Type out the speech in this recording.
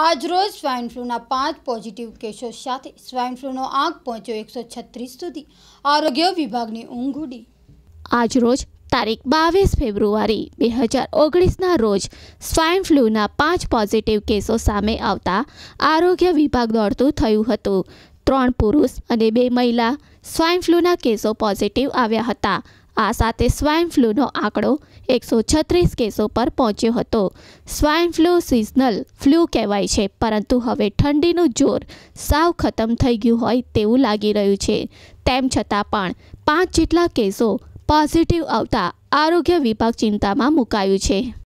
આજરોજ સ્વાઇન ફ્લૂના પાંચ પોઝિટિવ કેસો સાથે સ્વાઇન ફ્લૂનો આંક પહોંચ્યો એકસો છત્રીસ સુધી આરોગ્ય વિભાગની ઊંઘ ઉડી આજરોજ તારીખ બાવીસ ફેબ્રુઆરી બે હજાર ઓગણીસના રોજ સ્વાઇન ફ્લૂના પાંચ પોઝિટિવ કેસો સામે આવતા આરોગ્ય વિભાગ દોડતું થયું હતું ત્રણ પુરુષ અને બે મહિલા સ્વાઇન ફ્લૂના કેસો પોઝિટિવ આવ્યા હતા આ સાથે સ્વાઇન ફ્લૂનો આંકડો એકસો છત્રીસ કેસો પર પહોંચ્યો હતો સ્વાઇન ફ્લૂ સિઝનલ ફ્લૂ કહેવાય છે પરંતુ હવે ઠંડીનું જોર સાવ ખતમ થઈ ગયું હોય તેવું લાગી રહ્યું છે તેમ છતાં પણ પાંચ જેટલા કેસો પોઝિટિવ આવતા આરોગ્ય વિભાગ ચિંતામાં મુકાયું છે